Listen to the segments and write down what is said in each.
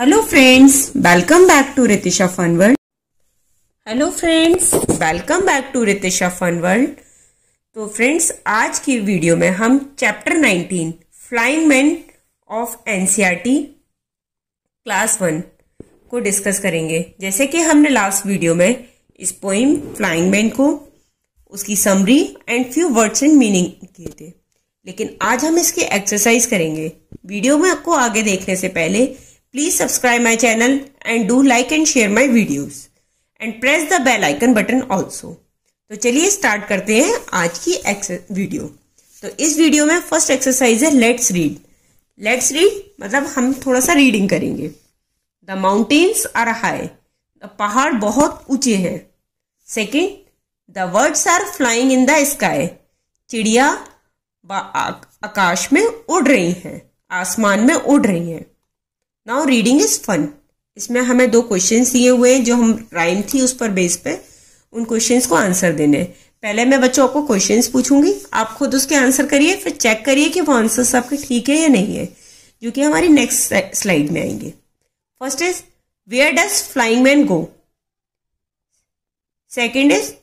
Hello friends welcome back to Ritisha fun world hello friends welcome back to Ritisha fun world तो friends आज की video में हम chapter 19 flying man of NCERT class one को discuss करेंगे जैसे कि हमने लास्ट वीडियो में इस पोइम फ्लाइंग मैन को उसकी summary and few words and meaning किए थे लेकिन आज हम इसकी एक्सरसाइज करेंगे वीडियो में आपको आगे देखने से पहले Please subscribe my channel and do like and share my videos and press the bell icon button also. तो चलिए स्टार्ट करते हैं आज की वीडियो तो इस वीडियो में फर्स्ट एक्सरसाइज है लेट्स रीड लेट्स रीड मतलब हम थोड़ा सा रीडिंग करेंगे the mountains are high the पहाड़ बहुत ऊंचे हैं second the birds are flying in the sky चिड़िया आकाश में उड़ रही हैं आसमान में उड़ रही हैं नाउ रीडिंग इज फन इसमें हमें दो क्वेश्चन दिए हुए हैं जो हम राइम थी उस पर बेस पे उन क्वेश्चन को आंसर देने पहले मैं बच्चों आपको क्वेश्चन पूछूंगी आप खुद उसके आंसर करिए फिर चेक करिए कि वो आंसर आपके ठीक है या नहीं है जो कि हमारी नेक्स्ट स्लाइड में आएंगे first is where does flying man go second is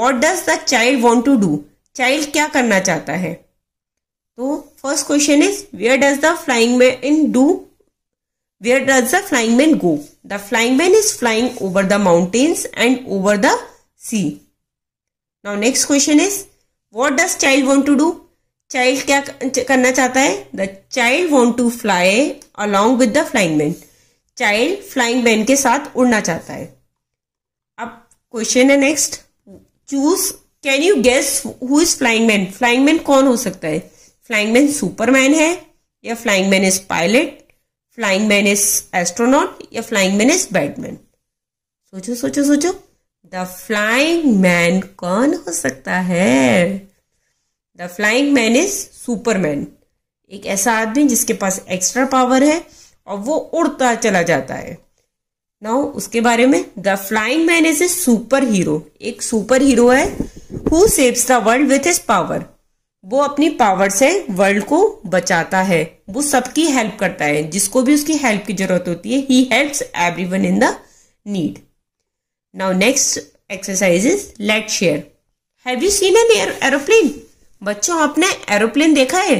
what does the child want to do child क्या करना चाहता है तो first question is where does the flying man do Where does the flying man go? The flying man is flying over the mountains and over the sea. Now next question is, what does child want to do? Child क्या करना चाहता है? The child want to fly along with the flying man. Child flying man के साथ उड़ना चाहता है. अब question है next choose can you guess who is flying man flying man कौन हो सकता है flying man superman है या flying man is pilot flying man is astronaut या फ्लाइंग मैन इज बैडमैन सोचो सोचो सोचो द फ्लाइंग मैन कौन हो सकता है the flying man is superman एक ऐसा आदमी जिसके पास एक्स्ट्रा पावर है और वो उड़ता चला जाता है नाउ उसके बारे में the flying man is a super hero एक सुपर हीरो है who saves the world with his power वो अपनी पावर से वर्ल्ड को बचाता है वो सबकी हेल्प करता है जिसको भी उसकी हेल्प की जरूरत होती है he helps everyone in the need now next exercise is let share have you seen an aeroplane बच्चों आपने एरोप्लेन देखा है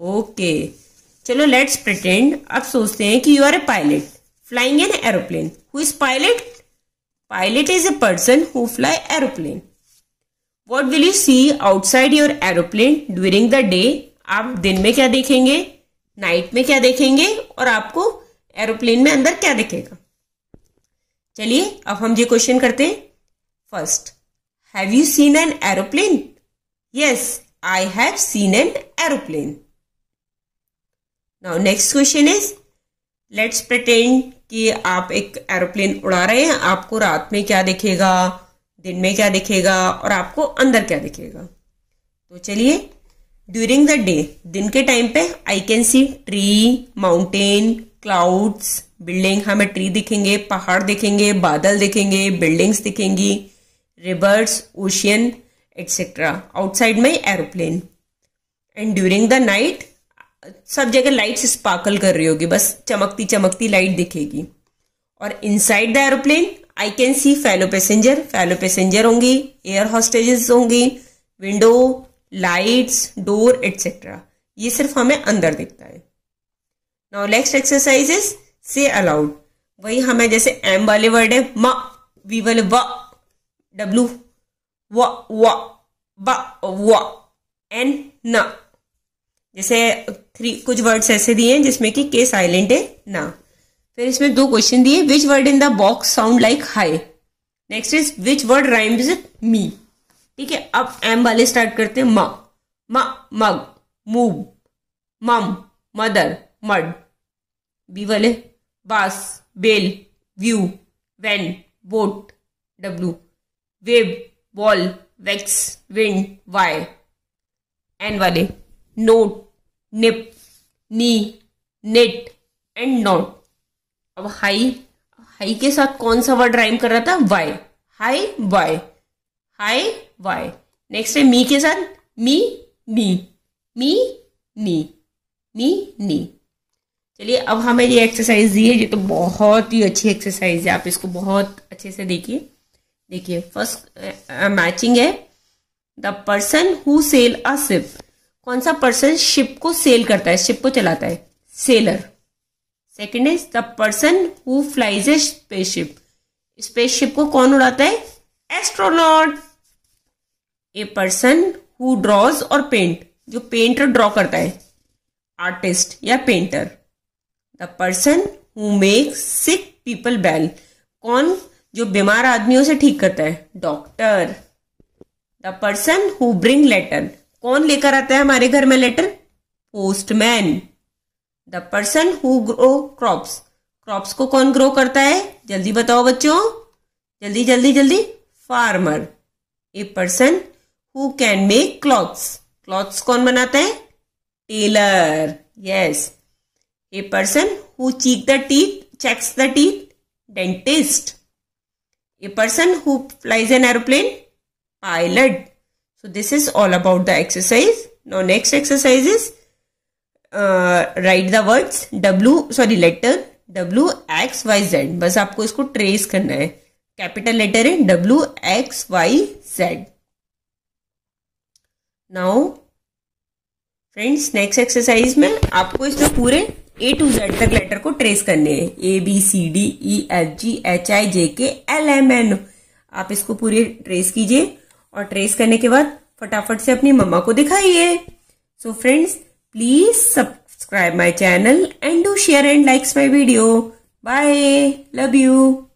ओके okay. चलो लेट्स प्रिटेंड आप सोचते हैं कि you are a pilot flying an aeroplane who is pilot pilot is a person who fly aeroplane what will you see outside your aeroplane during the day आप दिन में क्या देखेंगे नाइट में क्या देखेंगे और आपको एरोप्लेन में अंदर क्या दिखेगा चलिए अब हम ये क्वेश्चन करते हैं first have you seen an aeroplane yes I have seen an aeroplane now next question is let's pretend कि आप एक एरोप्लेन उड़ा रहे हैं आपको रात में क्या दिखेगा दिन में क्या दिखेगा और आपको अंदर क्या दिखेगा तो चलिए ड्यूरिंग द डे दिन के टाइम पे I can see tree mountain clouds building हमें ट्री दिखेंगे पहाड़ दिखेंगे बादल दिखेंगे बिल्डिंग्स दिखेंगी रिवर्स ओशियन एटसेट्रा आउटसाइड में aeroplane and during the night सब जगह लाइट्स स्पार्कल कर रही होगी बस चमकती चमकती लाइट दिखेगी और inside the aeroplane I can see fellow passenger fellow passenger होंगी एयर हॉस्टेजेस होंगी विंडो लाइट्स डोर एटसेट्रा ये सिर्फ हमें अंदर दिखता है now next exercise is say aloud वही हमें जैसे एम वाले वर्ड है म वी वाले व डब्लू व व ब व एन न जैसे थ्री कुछ वर्ड्स ऐसे दिए हैं जिसमें कि के साइलेंट है ना फिर इसमें दो क्वेश्चन दिए which word in the box sound like high next is which word rhymes me ठीक है अब एम वाले स्टार्ट करते हैं मा मा mug move mum mother mud B वाले bus bell view van boat W web wall wax wind why N वाले note nip knee net and not अब हाई हाई के साथ कौन सा वर्ड राइम कर रहा था why high why high why next है मी के साथ मी नी मी नी मी नी चलिए अब हमें ये एक्सरसाइज दी है ये तो बहुत ही अच्छी एक्सरसाइज है आप इसको बहुत अच्छे से देखिए देखिए फर्स्ट मैचिंग है the person who sail a ship कौन सा पर्सन शिप को सेल करता है शिप को चलाता है sailor second is the person who flies a spaceship spaceship को कौन उड़ाता है astronaut a person who draws और पेंट जो पेंटर ड्रॉ करता है आर्टिस्ट या painter the person who make sick people well कौन जो बीमार आदमियों से ठीक करता है doctor the person who bring letter कौन लेकर आता है हमारे घर में letter postman the person who grow crops crops को कौन ग्रो करता है जल्दी बताओ बच्चों जल्दी जल्दी जल्दी farmer a person who can make clothes clothes कौन बनाता है tailor yes a person who check the teeth checks the teeth dentist a person who flies an aeroplane pilot so this is all about the exercise now next exercise is write the words W sorry letter W X Y Z बस आपको इसको trace करना है capital letter है W X Y Z now friends next exercise में आपको इसमें पूरे ए टू जेड तक लेटर को ट्रेस करने हैं A B C D E F G H I J K L M N आप इसको पूरे ट्रेस कीजिए और ट्रेस करने के बाद फटाफट से अपनी मम्मा को दिखाइए so friends Please subscribe my channel and do share and likes my video. Bye. Love you.